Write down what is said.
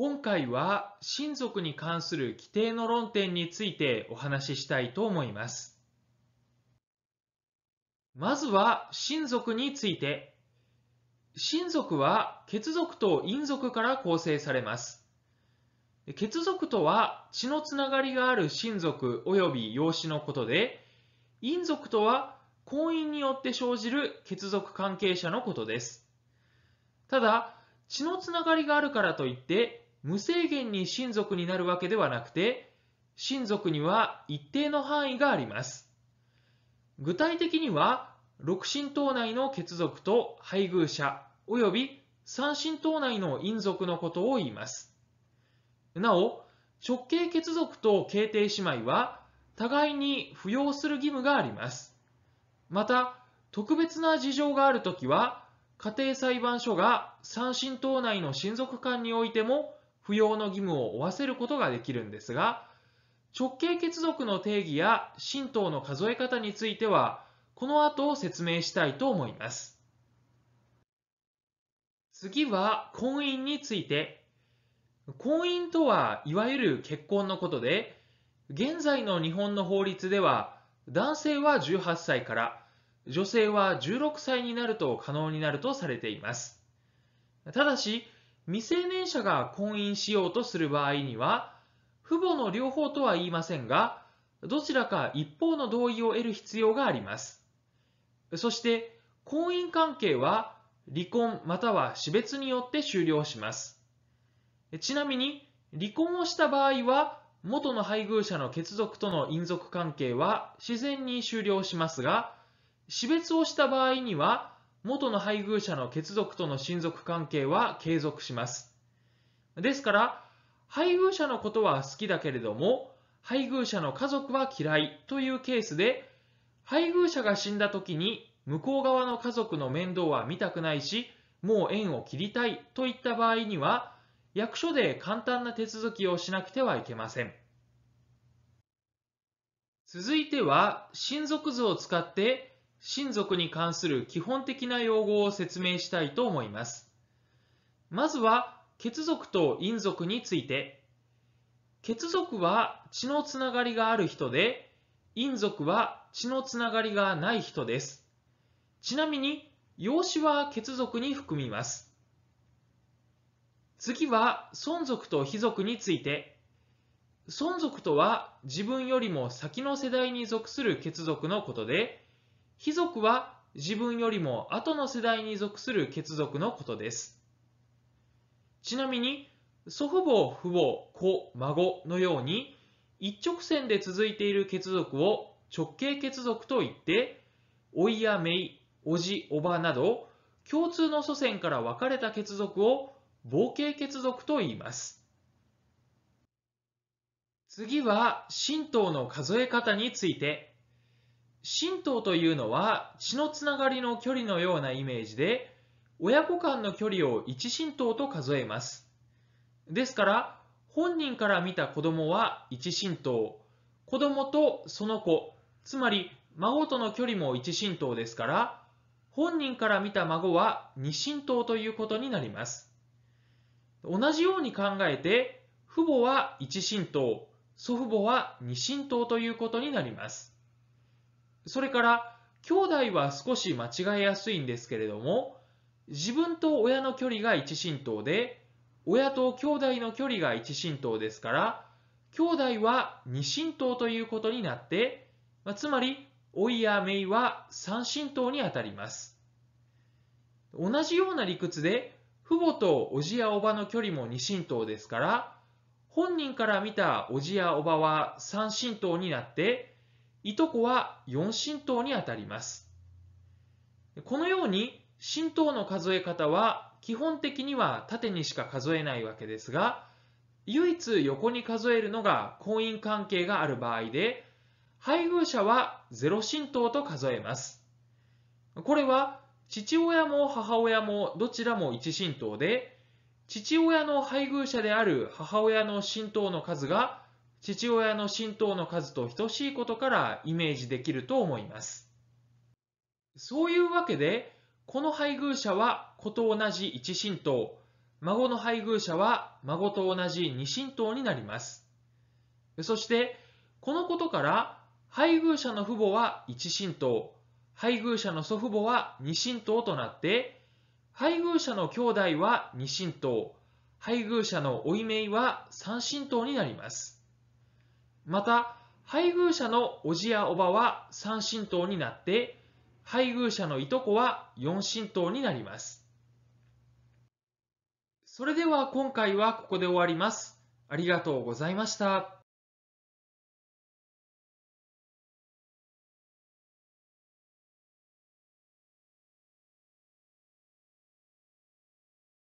今回は親族に関する規定の論点についてお話ししたいと思います。まずは親族について。親族は血族と姻族から構成されます。血族とは血のつながりがある親族及び養子のことで、姻族とは婚姻によって生じる血族関係者のことです。ただ、血のつながりがあるからといって無制限に親族になるわけではなくて、親族には一定の範囲があります。具体的には、六親党内の血族と配偶者、及び三親党内の姻族のことを言います。なお、直系血族と慶帝姉妹は、互いに扶養する義務があります。また、特別な事情があるときは、家庭裁判所が三親等内の親族間においても扶養の義務を負わせることができるんですが、直系血族の定義や神道の数え方については、この後説明したいと思います。次は婚姻について。婚姻とはいわゆる結婚のことで、現在の日本の法律では、男性は18歳から、女性は16歳になると可能になるとされています。ただし、未成年者が婚姻しようとする場合には、父母の両方とは言いませんが、どちらか一方の同意を得る必要があります。そして、婚姻関係は離婚または死別によって終了します。ちなみに、離婚をした場合は、元の配偶者の血族との姻族関係は自然に終了しますが、死別をした場合には、元の配偶者の血族との親族関係は継続します。ですから、配偶者のことは好きだけれども、配偶者の家族は嫌いというケースで、配偶者が死んだ時に向こう側の家族の面倒は見たくないし、もう縁を切りたいといった場合には、役所で簡単な手続きをしなくてはいけません。続いては、親族図を使って親族に関する基本的な用語を説明したいと思います。まずは、血族と陰族について。血族は血のつながりがある人で、陰族は血のつながりがない人です。ちなみに、養子は血族に含みます。次は、孫族と非族について。孫族とは自分よりも先の世代に属する血族のことで、貴族は自分よりも後の世代に属する血族のことです。ちなみに、祖父母、父母、子、孫のように、一直線で続いている血族を直系血族といって、老いや姪、おじ、おばなど、共通の祖先から分かれた血族を冒系血族と言います。次は、神道の数え方について神道というのは血のつながりの距離のようなイメージで、親子間の距離を一神道と数えます。ですから、本人から見た子供は一神道、子供とその子、つまり孫との距離も一神道ですから、本人から見た孫は二神道ということになります。同じように考えて、父母は一神道、祖父母は二神道ということになります。それから、兄弟は少し間違えやすいんですけれども、自分と親の距離が一親等で、親と兄弟の距離が一親等ですから、兄弟は二親等ということになって、まあ、つまり、老いや姪は三親等にあたります。同じような理屈で、父母とおじやおばの距離も二親等ですから、本人から見たおじやおばは三親等になって、いとこは四神等にあたります。このように神道の数え方は基本的には縦にしか数えないわけですが、唯一横に数えるのが婚姻関係がある場合で、配偶者はゼロ神等と数えます。これは父親も母親もどちらも一神道で、父親の配偶者である母親の神道の数が父親の神道の数と等しいことからイメージできると思います。そういうわけで、この配偶者は子と同じ一神道、孫の配偶者は孫と同じ二神道になります。そして、このことから、配偶者の父母は一神道、配偶者の祖父母は二神道となって、配偶者の兄弟は二神道、配偶者のおいめいは三神道になります。また、配偶者のおじやおばは三神等になって、配偶者のいとこは四神等になります。それでは今回はここで終わります。ありがとうございました。